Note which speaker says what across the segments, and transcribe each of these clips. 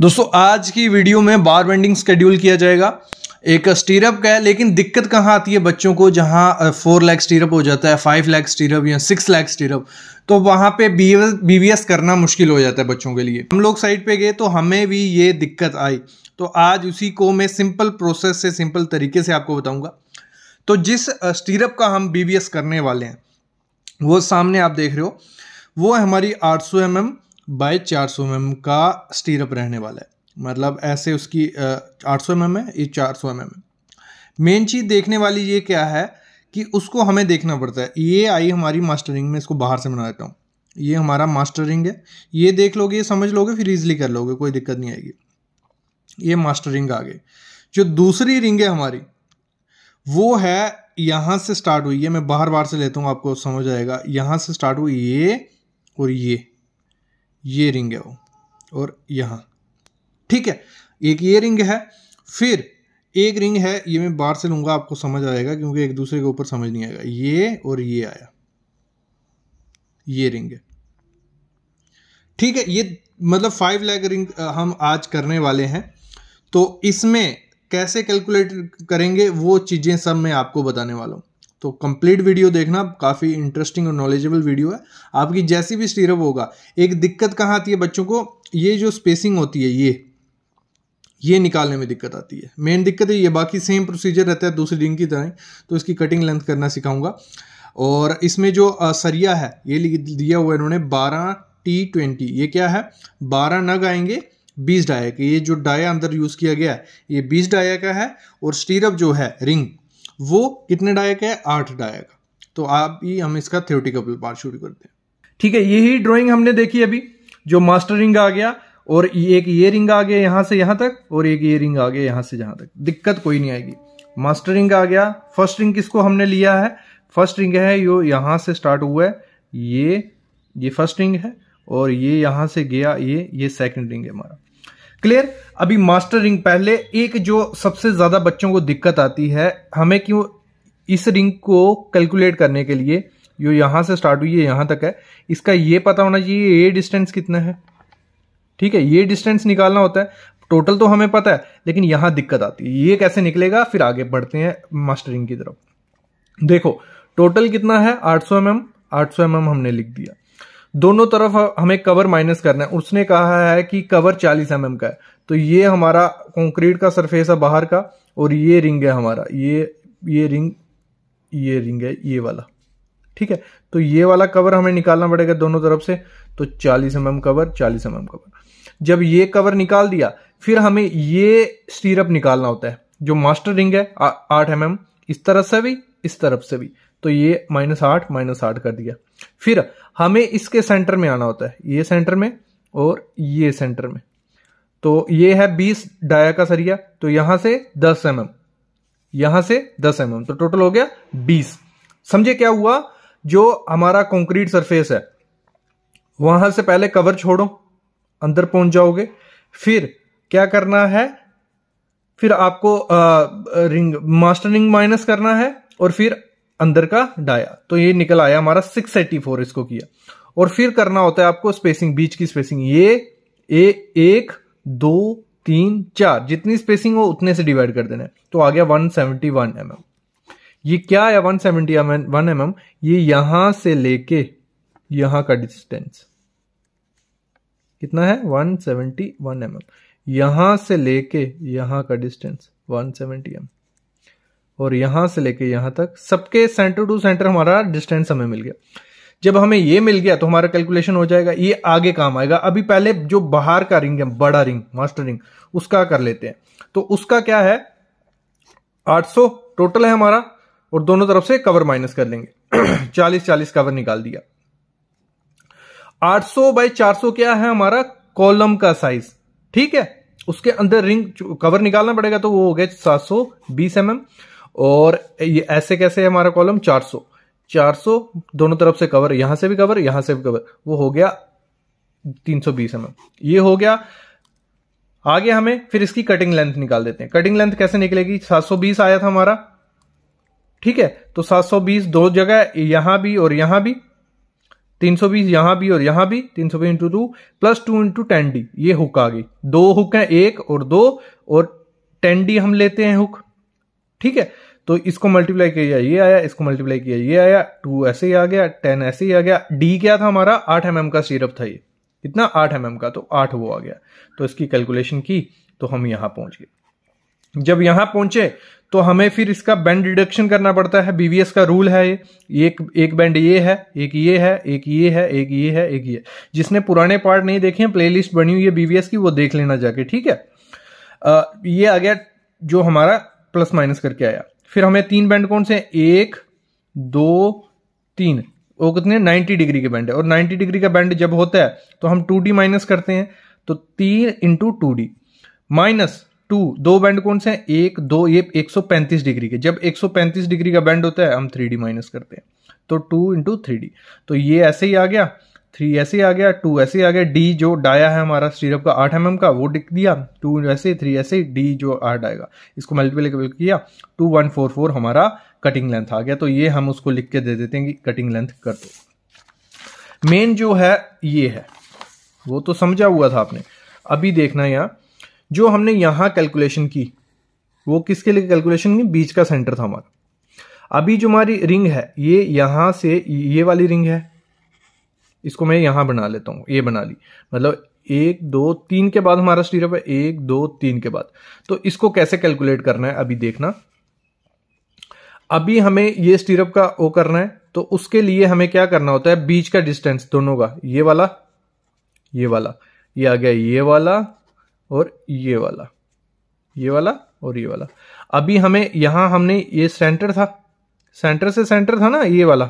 Speaker 1: दोस्तों आज की वीडियो में बार बेंडिंग स्केड्यूल किया जाएगा एक स्टीरअप का है लेकिन दिक्कत कहाँ आती है बच्चों को जहाँ फोर लैक्स स्टीरअप हो जाता है फाइव लैख स्टीरअप या सिक्स लैख स्टीरअप तो वहाँ पे बी करना मुश्किल हो जाता है बच्चों के लिए हम लोग साइड पे गए तो हमें भी ये दिक्कत आई तो आज उसी को मैं सिंपल प्रोसेस से सिंपल तरीके से आपको बताऊँगा तो जिस स्टीरअप का हम बी करने वाले हैं वो सामने आप देख रहे हो वो है हमारी आठ सौ बाय 400 एम का स्टीरअप रहने वाला है मतलब ऐसे उसकी आठ सौ एम है ये 400 एम है मेन चीज़ देखने वाली ये क्या है कि उसको हमें देखना पड़ता है ये आई हमारी मास्टरिंग में इसको बाहर से बना देता हूँ ये हमारा मास्टरिंग है ये देख लोगे ये समझ लोगे फिर ईजिली कर लोगे कोई दिक्कत नहीं आएगी ये मास्टरिंग आ गई जो दूसरी रिंग है हमारी वो है यहाँ से स्टार्ट हुई है मैं बाहर बाहर से लेता हूँ आपको समझ आएगा यहाँ से स्टार्ट हुई ये और ये ये रिंग है वो और यहाँ ठीक है एक ये रिंग है फिर एक रिंग है ये मैं बाहर से लूंगा आपको समझ आएगा क्योंकि एक दूसरे के ऊपर समझ नहीं आएगा ये और ये आया ये रिंग है ठीक है ये मतलब फाइव लैग रिंग हम आज करने वाले हैं तो इसमें कैसे कैलकुलेट करेंगे वो चीज़ें सब मैं आपको बताने वाला हूँ तो कंप्लीट वीडियो देखना काफ़ी इंटरेस्टिंग और नॉलेजेबल वीडियो है आपकी जैसी भी स्टीरअप होगा एक दिक्कत कहाँ आती है बच्चों को ये जो स्पेसिंग होती है ये ये निकालने में दिक्कत आती है मेन दिक्कत है ये बाकी सेम प्रोसीजर रहता है दूसरी रिंग की तरह तो इसकी कटिंग लेंथ करना सिखाऊंगा और इसमें जो सरिया है ये दिया हुआ इन्होंने बारह टी ट्वेंटी ये क्या है बारह नग आएंगे बीस डाया के ये जो डाया अंदर यूज़ किया गया है ये बीस डाया का है और स्टीरअप जो है रिंग वो कितने डायक है आठ डायक तो आप ही हम इसका थियोटिकल पार्ट शुरू करते हैं ठीक है यही ड्रॉइंग हमने देखी अभी जो मास्टर रिंग आ गया और एक ये रिंग आ गया यहां से यहां तक और एक ये रिंग आ गया यहाँ से जहां तक दिक्कत कोई नहीं आएगी मास्टर रिंग आ गया फर्स्ट रिंग किसको हमने लिया है फर्स्ट रिंग है यो यहां से स्टार्ट हुआ है ये ये फर्स्ट रिंग है और ये यहां से गया ये ये सेकंड रिंग है हमारा क्लियर अभी मास्टर रिंग पहले एक जो सबसे ज्यादा बच्चों को दिक्कत आती है हमें क्यों इस रिंग को कैलकुलेट करने के लिए जो यहां से स्टार्ट हुई है यहां तक है इसका ये पता होना चाहिए ये डिस्टेंस कितना है ठीक है ये डिस्टेंस निकालना होता है टोटल तो हमें पता है लेकिन यहां दिक्कत आती है ये कैसे निकलेगा फिर आगे बढ़ते हैं मास्टरिंग की तरफ देखो टोटल कितना है 800 सौ mm, एम आठ सौ mm हमने लिख दिया दोनों तरफ हमें कवर माइनस करना है उसने कहा है कि कवर 40 एम mm का है तो ये हमारा कंक्रीट का सरफेस है बाहर का और ये रिंग है हमारा ये ये रिंग ये रिंग है ये वाला ठीक है तो ये वाला कवर हमें निकालना पड़ेगा दोनों तरफ से तो 40 M mm cover 40 M mm cover जब ये कवर निकाल दिया फिर हमें ये स्टीरअप निकालना होता है जो मास्टर रिंग है आठ एम mm, इस तरफ से भी इस तरफ से भी तो ये माइनस आठ माइनस आठ कर दिया फिर हमें इसके सेंटर में आना होता है ये सेंटर में और ये सेंटर में तो ये है बीस डाया का सरिया तो यहां से दस एम एम यहां से दस एम एम तो टोटल हो गया बीस समझे क्या हुआ जो हमारा कंक्रीट सरफेस है वहां से पहले कवर छोड़ो अंदर पहुंच जाओगे फिर क्या करना है फिर आपको आ, रिंग मास्टर रिंग माइनस करना है और फिर अंदर का डाया तो ये निकल आया हमारा सिक्स एटी फोर इसको किया और फिर करना होता है आपको स्पेसिंग बीच की स्पेसिंग ये ए एक दो तीन चार जितनी स्पेसिंग हो उतने से डिवाइड कर देना है तो आ गया one seventy one M M ये क्या है one seventy one M M ये यहां से लेके यहां का डिस्टेंस कितना है one seventy one M M यहां से लेके यहां का डिस्टेंस वन सेवेंटी एम और यहां से लेके यहां तक सबके सेंटर टू सेंटर हमारा डिस्टेंस हमें मिल गया जब हमें ये मिल गया तो हमारा कैलकुलेशन हो जाएगा ये आगे काम आएगा अभी पहले जो बाहर का रिंग है बड़ा रिंग मास्टर रिंग उसका कर लेते हैं तो उसका क्या है 800 टोटल है हमारा और दोनों तरफ से कवर माइनस कर लेंगे 40 40 कवर निकाल दिया 800 सौ बाई चार क्या है हमारा कॉलम का साइज ठीक है उसके अंदर रिंग कवर निकालना पड़ेगा तो वो हो गया सात सौ mm। और ये ऐसे कैसे है हमारा कॉलम 400 400 दोनों तरफ से कवर यहां से भी कवर यहां से भी कवर वो हो गया 320 एमएम mm। ये हो गया आगे हमें फिर इसकी कटिंग लेंथ निकाल देते हैं कटिंग लेंथ कैसे निकलेगी 720 आया था हमारा ठीक है तो 720 दो जगह यहां भी और यहां भी 320 यहां भी और यहां भी 320 सौ बीस into two plus two into ten D ये हुक आ गई दो हुक है एक और दो और टेन डी हम लेते हैं हुक ठीक है तो इसको मल्टीप्लाई किया ये आया इसको मल्टीप्लाई किया ये आया टू ऐसे ही आ गया टेन ऐसे ही आ गया डी क्या था हमारा आठ एम mm का सीरप था ये कितना आठ एम mm का तो आठ वो आ गया तो इसकी कैलकुलेशन की तो हम यहां पहुंच गए जब यहां पहुंचे तो हमें फिर इसका बैंड डिडक्शन करना पड़ता है बीवीएस का रूल है ये एक एक बैंड ये है एक ये है एक ये है एक ये है एक ये जिसने पुराने पार्ट नहीं देखे हैं प्लेलिस्ट बनी हुई है बीवीएस की वो देख लेना जाके ठीक है आ, ये आ गया जो हमारा प्लस माइनस करके आया फिर हमें तीन बैंड कौन से एक दो तीन वो कितने 90 डिग्री के बैंड है और 90 डिग्री का बैंड जब होता है तो हम 2d माइनस करते हैं तो तीन into two D minus two दो बैंड कौन से एक दो ये 135 डिग्री के जब 135 डिग्री का बैंड होता है हम 3d माइनस करते हैं तो टू इंटू थ्री तो ये ऐसे ही आ गया थ्री ऐसे आ गया टू ऐसे आ गया डी जो डाया है हमारा स्टीरअप का आठ एम mm का वो दिख दिया टू ऐसे थ्री ऐसे डी जो आठ आएगा इसको मल्टीप्लीकेबल किया टू वन फोर फोर हमारा कटिंग लेंथ आ गया तो ये हम उसको लिख के दे देते हैं कि कटिंग लेंथ कर दो मेन जो है ये है वो तो समझा हुआ था आपने अभी देखना यहाँ जो हमने यहाँ कैलकुलेशन की वो किसके लिए कैलकुलेशन की बीच का सेंटर था हमारा अभी जो हमारी रिंग है ये यहाँ से ये वाली रिंग है इसको मैं यहाँ बना लेता हूँ ये बना ली मतलब एक दो तीन के बाद हमारा स्टीरअप है एक दो तीन के बाद तो इसको कैसे कैलकुलेट करना है अभी देखना अभी हमें ये स्टीरअप का ओ करना है तो उसके लिए हमें क्या करना होता है बीच का डिस्टेंस दोनों का ये वाला ये वाला ये आ गया ये वाला और ये वाला ये वाला और ये वाला अभी हमें यहां हमने ये सेंटर था सेंटर से सेंटर था ना ये वाला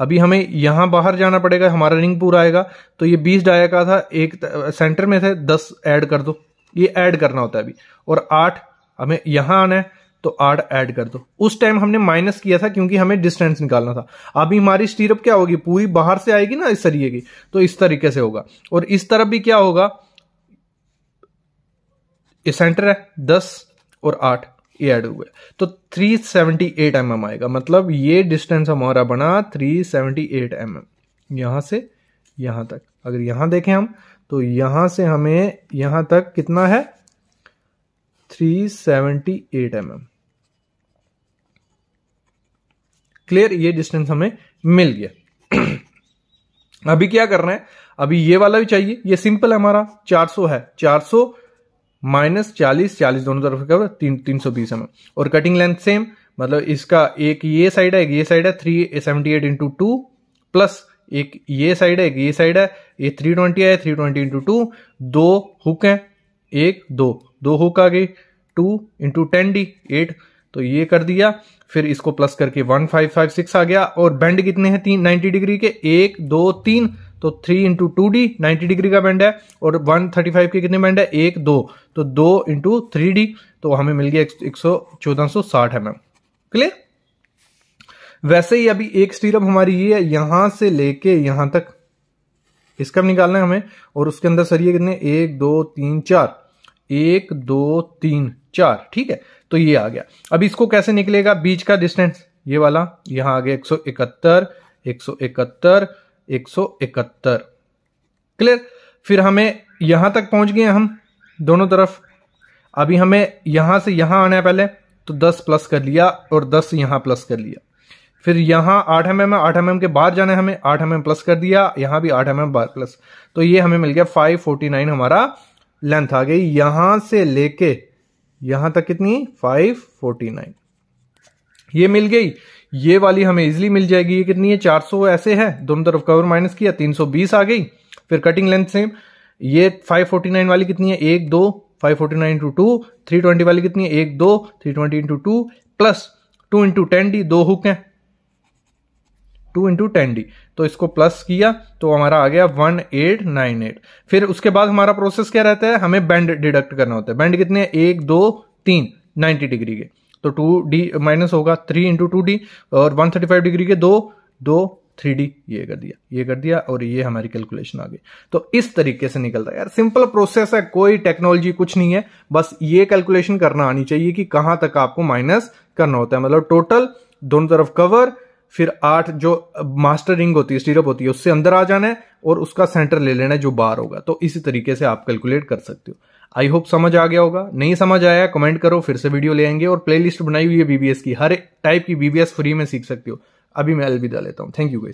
Speaker 1: अभी हमें यहाँ बाहर जाना पड़ेगा हमारा रिंग पूरा आएगा तो ये बीस डाया का था एक सेंटर में थे दस ऐड कर दो ये ऐड करना होता है अभी और आठ हमें यहाँ आना है तो आठ ऐड कर दो उस टाइम हमने माइनस किया था क्योंकि हमें डिस्टेंस निकालना था अभी हमारी स्टीरअप क्या होगी पूरी बाहर से आएगी ना इस सरिये की तो इस तरीके से होगा और इस तरफ भी क्या होगा ये सेंटर है दस और आठ ये ऐड हो गया तो 378 सेवेंटी mm आएगा मतलब ये डिस्टेंस हमारा बना 378 सेवेंटी mm यहाँ से यहाँ तक अगर यहाँ देखें हम तो यहाँ से हमें यहाँ तक कितना है 378 सेवेंटी mm क्लियर ये डिस्टेंस हमें मिल गया अभी क्या कर रहे हैं अभी ये वाला भी चाहिए ये सिंपल है हमारा 400 है 400 माइनस चालीस चालीस दोनों तरफ का तीन तीन सौ बीस एम और कटिंग लेंथ सेम मतलब इसका एक ये साइड है एक ये साइड है three seventy eight into two plus एक ये साइड है एक ये साइड है ये थ्री ट्वेंटी है थ्री ट्वेंटी इंटू टू दो हुक हैं एक दो दो हुक आ गई two into ten D eight तो ये कर दिया फिर इसको प्लस करके वन फाइव फाइव सिक्स आ गया और बैंड कितने हैं तीन नाइन्टी डिग्री के एक दो तीन तो three into two D ninety degree का बैंड है और वन थर्टी फाइव के कितने बैंड है एक दो तो दो इंटू थ्री डी तो हमें मिल गया एक सौ चौदह सौ साठ एम एम क्लियर वैसे ही अभी एक स्टीरम हमारी ये है यहां से लेके यहां तक इसका निकालना है हमें और उसके अंदर सर ये कितने एक दो तीन चार एक दो तीन चार ठीक है तो ये आ गया अब इसको कैसे निकलेगा बीच का डिस्टेंस ये वाला यहां आ गया एक सौ इकहत्तर एक सौ इकहत्तर 171 क्लियर फिर हमें यहां तक पहुंच गए हम दोनों तरफ अभी हमें यहां से यहां आना है पहले तो 10 प्लस कर लिया और 10 यहां प्लस कर लिया फिर यहां आठ एम mm एम आठ एम mm के बाहर जाना है हमें आठ एम mm प्लस कर दिया यहां भी आठ एम एम प्लस तो ये हमें मिल गया फाइव फोर्टी नाइन हमारा लेंथ आ गई यहां से लेके यहां तक कितनी फाइव फोर्टी नाइन ये मिल गई ये वाली हमें इजिली मिल जाएगी ये कितनी है 400 ऐसे है दोनों तरफ कवर माइनस किया 320 आ गई फिर कटिंग लेंथ सेम ये 549 वाली कितनी है एक दो 549 forty nine into two three twenty वाली कितनी है एक दो three twenty into two plus two into ten D दो हुक हैं टू इंटू टेन डी तो इसको प्लस किया तो हमारा आ गया वन एट नाइन एट फिर उसके बाद हमारा प्रोसेस क्या रहता है हमें बैंड डिडक्ट करना होता है बैंड कितने एक दो तीन नाइन्टी डिग्री के तो टू डी माइनस होगा थ्री इंटू टू डी और वन थर्टी फाइव डिग्री के दो दो थ्री डी ये कर दिया ये कर दिया और ये हमारी कैलकुलेशन आ गई तो इस तरीके से निकलता है यार सिंपल प्रोसेस है कोई टेक्नोलॉजी कुछ नहीं है बस ये कैलकुलेशन करना आनी चाहिए कि कहां तक आपको माइनस करना होता है मतलब टोटल दोनों तरफ कवर फिर आठ जो मास्टर रिंग होती है स्टीरअप होती है उससे अंदर आ जाना है और उसका सेंटर ले लेना है जो बार होगा तो इसी तरीके से आप कैलकुलेट कर सकते हो आई होप समझ आ गया होगा नहीं समझ आया कमेंट करो फिर से वीडियो ले आएंगे और प्लेलिस्ट बनाई हुई है बीबीएस की हर टाइप की बीबीएस फ्री में सीख सकते हो अभी मैं अलविदा लेता हूँ थैंक यू